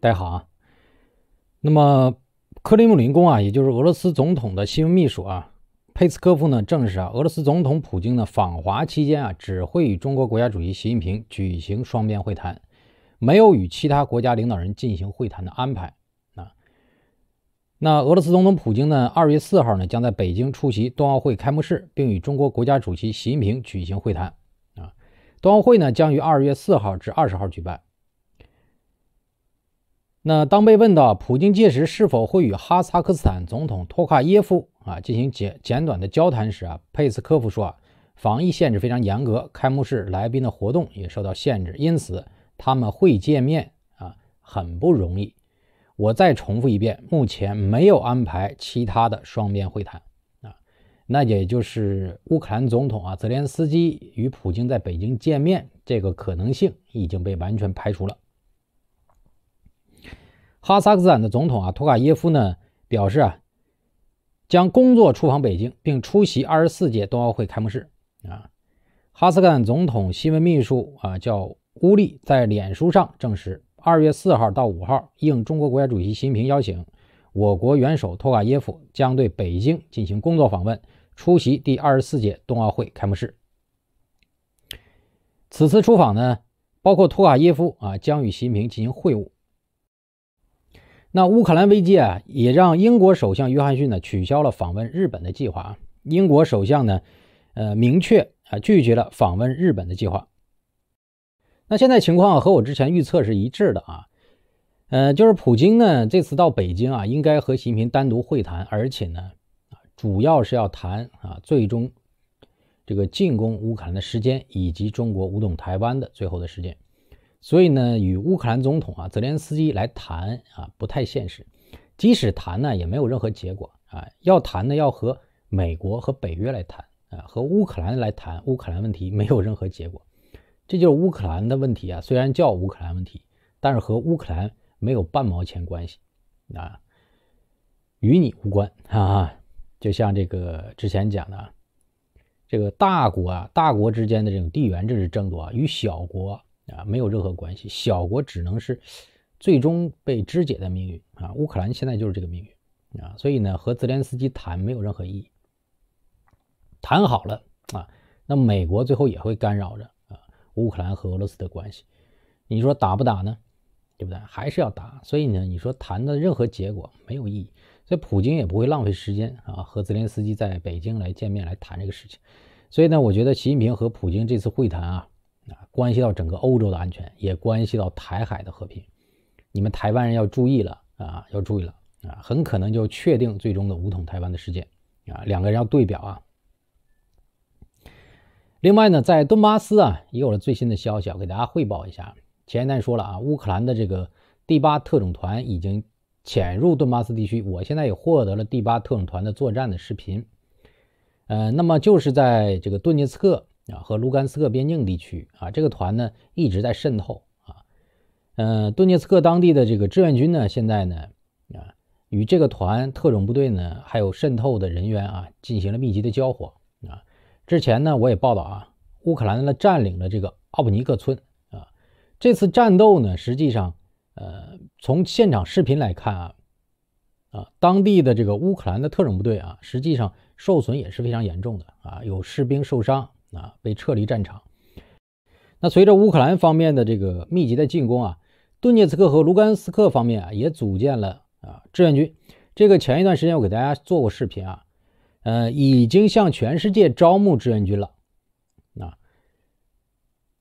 大家好啊，那么克里姆林宫啊，也就是俄罗斯总统的新闻秘书啊，佩斯科夫呢，证实啊，俄罗斯总统普京呢访华期间啊，只会与中国国家主席习近平举行双边会谈，没有与其他国家领导人进行会谈的安排啊。那俄罗斯总统普京呢，二月四号呢，将在北京出席冬奥会开幕式，并与中国国家主席习近平举行会谈啊。冬奥会呢，将于二月四号至二十号举办。那当被问到普京届时是否会与哈萨克斯坦总统托卡耶夫啊进行简简短的交谈时啊，佩斯科夫说啊，防疫限制非常严格，开幕式来宾的活动也受到限制，因此他们会见面啊很不容易。我再重复一遍，目前没有安排其他的双边会谈啊。那也就是乌克兰总统啊泽连斯基与普京在北京见面这个可能性已经被完全排除了。哈萨克斯坦的总统啊，托卡耶夫呢表示啊，将工作出访北京，并出席二十四届冬奥会开幕式啊。哈萨克斯坦总统新闻秘书啊，叫乌利，在脸书上证实，二月四号到五号，应中国国家主席习近平邀请，我国元首托卡耶夫将对北京进行工作访问，出席第二十四届冬奥会开幕式。此次出访呢，包括托卡耶夫啊，将与习近平进行会晤。那乌克兰危机啊，也让英国首相约翰逊呢取消了访问日本的计划啊。英国首相呢，呃，明确啊拒绝了访问日本的计划。那现在情况和我之前预测是一致的啊。呃，就是普京呢这次到北京啊，应该和习近平单独会谈，而且呢，主要是要谈啊，最终这个进攻乌克兰的时间，以及中国武统台湾的最后的时间。所以呢，与乌克兰总统啊泽连斯基来谈啊不太现实，即使谈呢，也没有任何结果啊。要谈呢，要和美国和北约来谈啊，和乌克兰来谈乌克兰问题没有任何结果。这就是乌克兰的问题啊，虽然叫乌克兰问题，但是和乌克兰没有半毛钱关系啊，与你无关啊。就像这个之前讲的，这个大国啊，大国之间的这种地缘政治争夺啊，与小国。啊，没有任何关系，小国只能是最终被肢解的命运啊！乌克兰现在就是这个命运啊，所以呢，和泽连斯基谈没有任何意义。谈好了啊，那美国最后也会干扰着啊乌克兰和俄罗斯的关系。你说打不打呢？对不对？还是要打。所以呢，你说谈的任何结果没有意义，所以普京也不会浪费时间啊，和泽连斯基在北京来见面来谈这个事情。所以呢，我觉得习近平和普京这次会谈啊。啊，关系到整个欧洲的安全，也关系到台海的和平。你们台湾人要注意了啊，要注意了啊，很可能就确定最终的武统台湾的事件啊，两个人要对表啊。另外呢，在顿巴斯啊，也有了最新的消息，给大家汇报一下。前一段说了啊，乌克兰的这个第八特种团已经潜入顿巴斯地区，我现在也获得了第八特种团的作战的视频。呃，那么就是在这个顿涅茨克。啊，和卢甘斯克边境地区啊，这个团呢一直在渗透啊。呃，顿涅茨克当地的这个志愿军呢，现在呢啊，与这个团特种部队呢，还有渗透的人员啊，进行了密集的交火啊。之前呢，我也报道啊，乌克兰呢占领了这个奥普尼克村啊。这次战斗呢，实际上呃，从现场视频来看啊，啊，当地的这个乌克兰的特种部队啊，实际上受损也是非常严重的啊，有士兵受伤。啊，被撤离战场。那随着乌克兰方面的这个密集的进攻啊，顿涅茨克和卢甘斯克方面啊也组建了啊志愿军。这个前一段时间我给大家做过视频啊，呃，已经向全世界招募志愿军了。那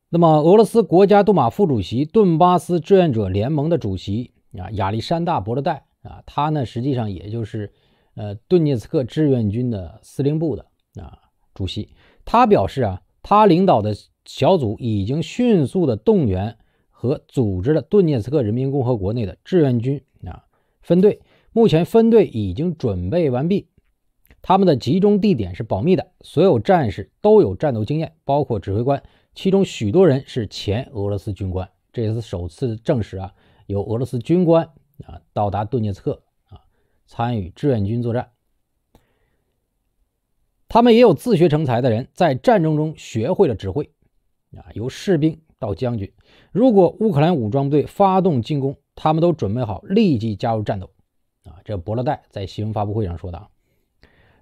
那么俄罗斯国家杜马副主席、顿巴斯志愿者联盟的主席啊，亚历山大·博罗代啊，他呢实际上也就是呃顿涅茨克志愿军的司令部的啊主席。他表示啊，他领导的小组已经迅速的动员和组织了顿涅茨克人民共和国内的志愿军啊分队。目前分队已经准备完毕，他们的集中地点是保密的。所有战士都有战斗经验，包括指挥官，其中许多人是前俄罗斯军官。这也是首次证实啊，有俄罗斯军官啊到达顿涅茨克啊参与志愿军作战。他们也有自学成才的人，在战争中学会了指挥，啊，由士兵到将军。如果乌克兰武装部队发动进攻，他们都准备好立即加入战斗，啊，这博罗代在新闻发布会上说的。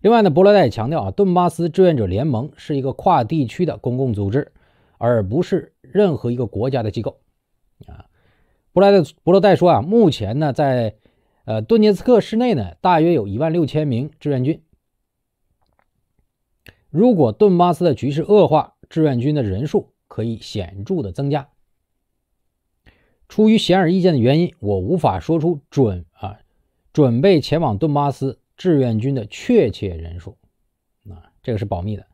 另外呢，博罗代也强调啊，顿巴斯志愿者联盟是一个跨地区的公共组织，而不是任何一个国家的机构，啊，博莱德博罗代说啊，目前呢，在呃顿涅茨克市内呢，大约有一万六千名志愿军。如果顿巴斯的局势恶化，志愿军的人数可以显著的增加。出于显而易见的原因，我无法说出准啊准备前往顿巴斯志愿军的确切人数啊，这个是保密的。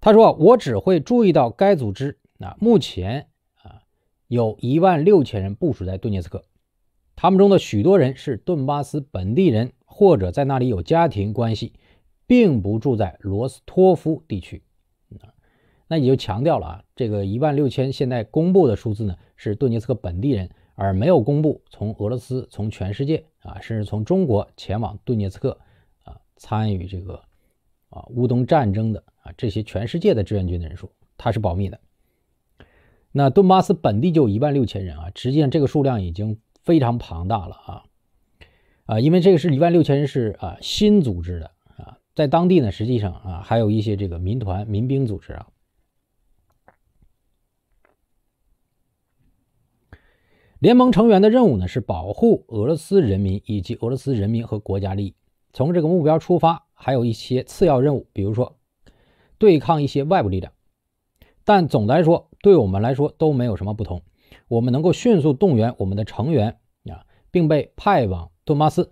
他说：“我只会注意到该组织啊，目前啊有一万六千人部署在顿涅茨克，他们中的许多人是顿巴斯本地人或者在那里有家庭关系。”并不住在罗斯托夫地区，那也就强调了啊，这个一万六千现在公布的数字呢，是顿涅茨克本地人，而没有公布从俄罗斯、从全世界啊，甚至从中国前往顿涅茨克啊，参与这个啊乌东战争的啊这些全世界的志愿军的人数，它是保密的。那顿巴斯本地就一万六千人啊，实际上这个数量已经非常庞大了啊啊，因为这个是一万六千人是啊新组织的。在当地呢，实际上啊，还有一些这个民团、民兵组织啊。联盟成员的任务呢是保护俄罗斯人民以及俄罗斯人民和国家利益。从这个目标出发，还有一些次要任务，比如说对抗一些外部力量。但总的来说，对我们来说都没有什么不同。我们能够迅速动员我们的成员啊，并被派往顿巴斯。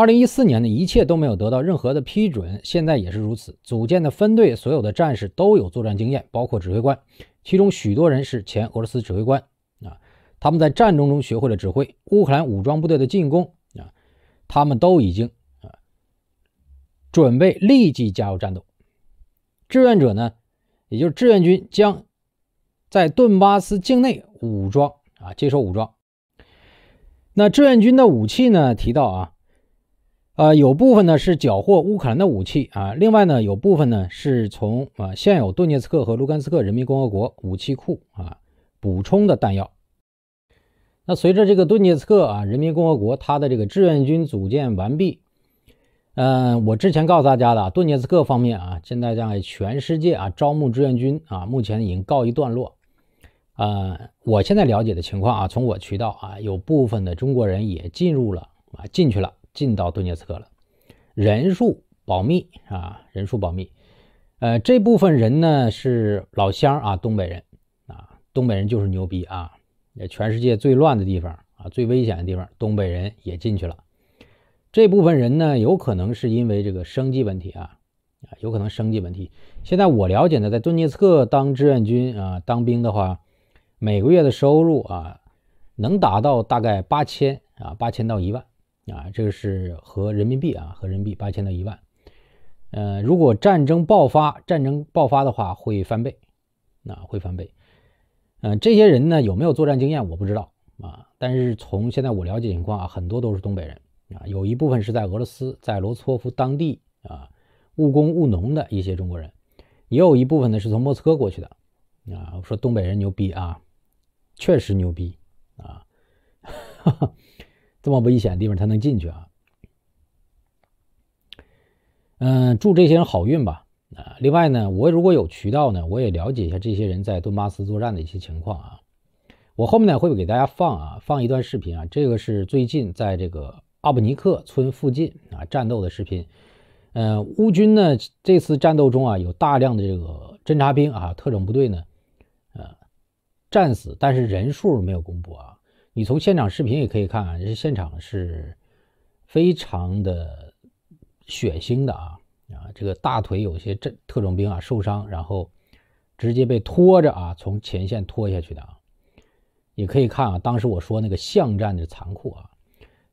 二零一四年的一切都没有得到任何的批准，现在也是如此。组建的分队，所有的战士都有作战经验，包括指挥官，其中许多人是前俄罗斯指挥官啊。他们在战争中学会了指挥乌克兰武装部队的进攻啊。他们都已经啊，准备立即加入战斗。志愿者呢，也就是志愿军，将在顿巴斯境内武装啊，接受武装。那志愿军的武器呢？提到啊。呃，有部分呢是缴获乌克兰的武器啊，另外呢有部分呢是从啊现有顿涅茨克和卢甘斯克人民共和国武器库啊补充的弹药。那随着这个顿涅茨克啊人民共和国他的这个志愿军组建完毕，嗯，我之前告诉大家的，顿涅茨克方面啊，现在在全世界啊招募志愿军啊，目前已经告一段落。呃，我现在了解的情况啊，从我渠道啊，有部分的中国人也进入了啊进去了。进到顿涅茨克了，人数保密啊，人数保密。呃，这部分人呢是老乡啊，东北人啊，东北人就是牛逼啊！全世界最乱的地方啊，最危险的地方，东北人也进去了。这部分人呢，有可能是因为这个生计问题啊，啊，有可能生计问题。现在我了解呢，在顿涅茨克当志愿军啊，当兵的话，每个月的收入啊能达到大概八千啊，八千到一万。啊，这个是和人民币啊，和人民币八千到一万，呃，如果战争爆发，战争爆发的话会翻倍，啊，会翻倍，嗯，这些人呢有没有作战经验我不知道啊，但是从现在我了解情况啊，很多都是东北人啊，有一部分是在俄罗斯在罗斯托夫当地啊务工务农的一些中国人，也有一部分呢是从莫斯科过去的，啊，我说东北人牛逼啊，确实牛逼啊。这么危险的地方，他能进去啊？嗯，祝这些人好运吧。啊，另外呢，我如果有渠道呢，我也了解一下这些人在顿巴斯作战的一些情况啊。我后面呢，会给大家放啊，放一段视频啊。这个是最近在这个阿布尼克村附近啊战斗的视频。呃，乌军呢这次战斗中啊，有大量的这个侦察兵啊、特种部队呢，呃，战死，但是人数没有公布啊。你从现场视频也可以看啊，这现场是非常的血腥的啊啊！这个大腿有些这特种兵啊受伤，然后直接被拖着啊从前线拖下去的啊。也可以看啊，当时我说那个巷战的残酷啊，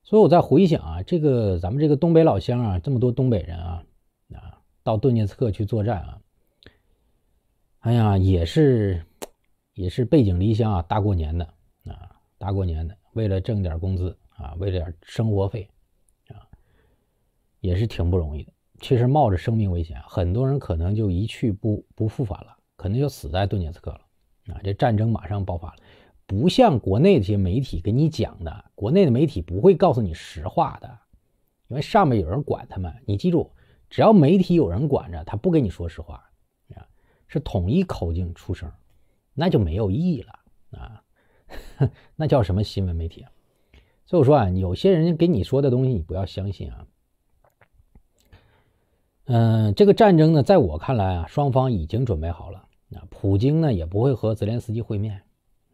所以我在回想啊，这个咱们这个东北老乡啊，这么多东北人啊啊到顿涅茨克去作战啊，哎呀，也是也是背井离乡啊，大过年的。大过年的，为了挣点工资啊，为了点生活费啊，也是挺不容易的。其实冒着生命危险，很多人可能就一去不不复返了，可能就死在顿涅茨克了啊！这战争马上爆发了，不像国内这些媒体给你讲的，国内的媒体不会告诉你实话的，因为上面有人管他们。你记住，只要媒体有人管着，他不跟你说实话啊，是统一口径出声，那就没有意义了啊！那叫什么新闻媒体啊？所以我说啊，有些人给你说的东西，你不要相信啊。嗯，这个战争呢，在我看来啊，双方已经准备好了。啊，普京呢也不会和泽连斯基会面。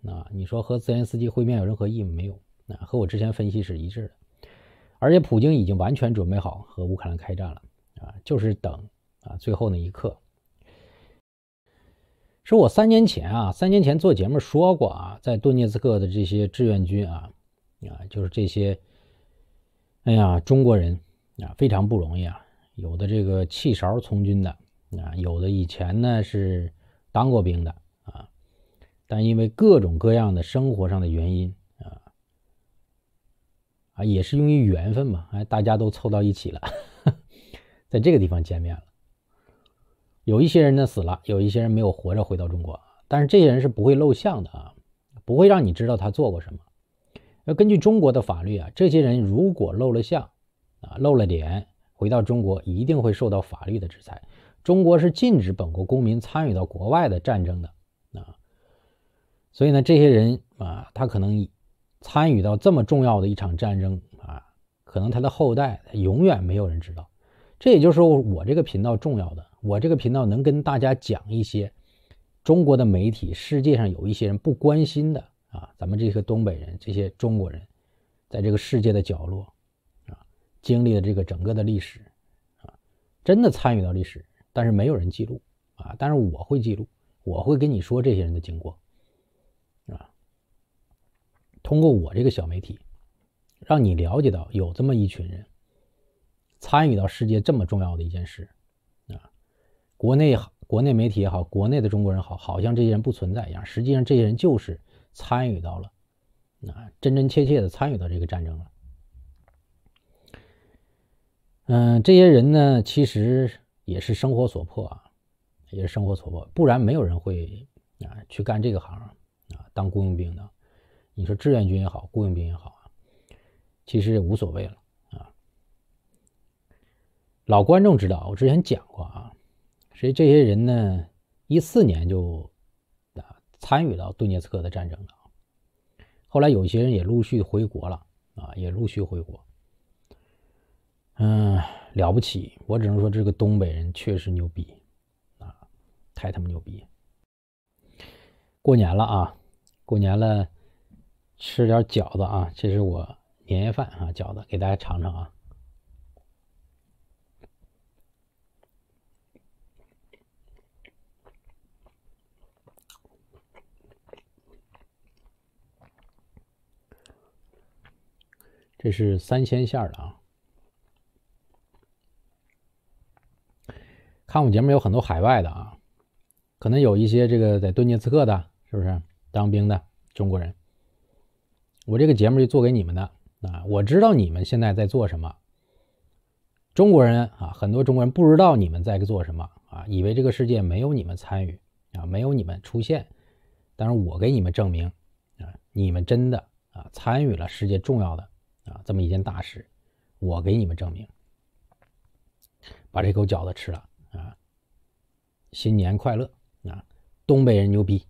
啊，你说和泽连斯基会面有任何意义没有？啊，和我之前分析是一致的。而且普京已经完全准备好和乌克兰开战了。啊，就是等啊最后那一刻。是我三年前啊，三年前做节目说过啊，在顿涅茨克的这些志愿军啊，啊，就是这些，哎呀，中国人啊，非常不容易啊，有的这个弃勺从军的啊，有的以前呢是当过兵的啊，但因为各种各样的生活上的原因啊，啊，也是因于缘分嘛，哎，大家都凑到一起了，在这个地方见面了。有一些人呢死了，有一些人没有活着回到中国，但是这些人是不会露相的啊，不会让你知道他做过什么。那根据中国的法律啊，这些人如果露了相，啊露了脸，回到中国一定会受到法律的制裁。中国是禁止本国公民参与到国外的战争的啊，所以呢，这些人啊，他可能参与到这么重要的一场战争啊，可能他的后代永远没有人知道。这也就是我这个频道重要的。我这个频道能跟大家讲一些中国的媒体世界上有一些人不关心的啊，咱们这些东北人这些中国人，在这个世界的角落啊，经历了这个整个的历史啊，真的参与到历史，但是没有人记录啊，但是我会记录，我会跟你说这些人的经过啊，通过我这个小媒体，让你了解到有这么一群人参与到世界这么重要的一件事。国内国内媒体也好，国内的中国人好，好像这些人不存在一样。实际上，这些人就是参与到了，啊，真真切切的参与到这个战争了。嗯，这些人呢，其实也是生活所迫啊，也是生活所迫，不然没有人会啊去干这个行啊当雇佣兵的。你说志愿军也好，雇佣兵也好啊，其实无所谓了啊。老观众知道，我之前讲过啊。所以这些人呢，一四年就啊参与到顿涅茨克的战争了。后来有些人也陆续回国了啊，也陆续回国。嗯，了不起，我只能说这个东北人确实牛逼啊，太他妈牛逼！过年了啊，过年了，吃点饺子啊，这是我年夜饭啊，饺子给大家尝尝啊。这是三千线的啊！看我节目有很多海外的啊，可能有一些这个在顿涅茨克的，是不是当兵的中国人？我这个节目就做给你们的啊！我知道你们现在在做什么。中国人啊，很多中国人不知道你们在做什么啊，以为这个世界没有你们参与啊，没有你们出现。但是我给你们证明啊，你们真的啊参与了世界重要的。啊，这么一件大事，我给你们证明，把这口饺子吃了啊！新年快乐啊，东北人牛逼！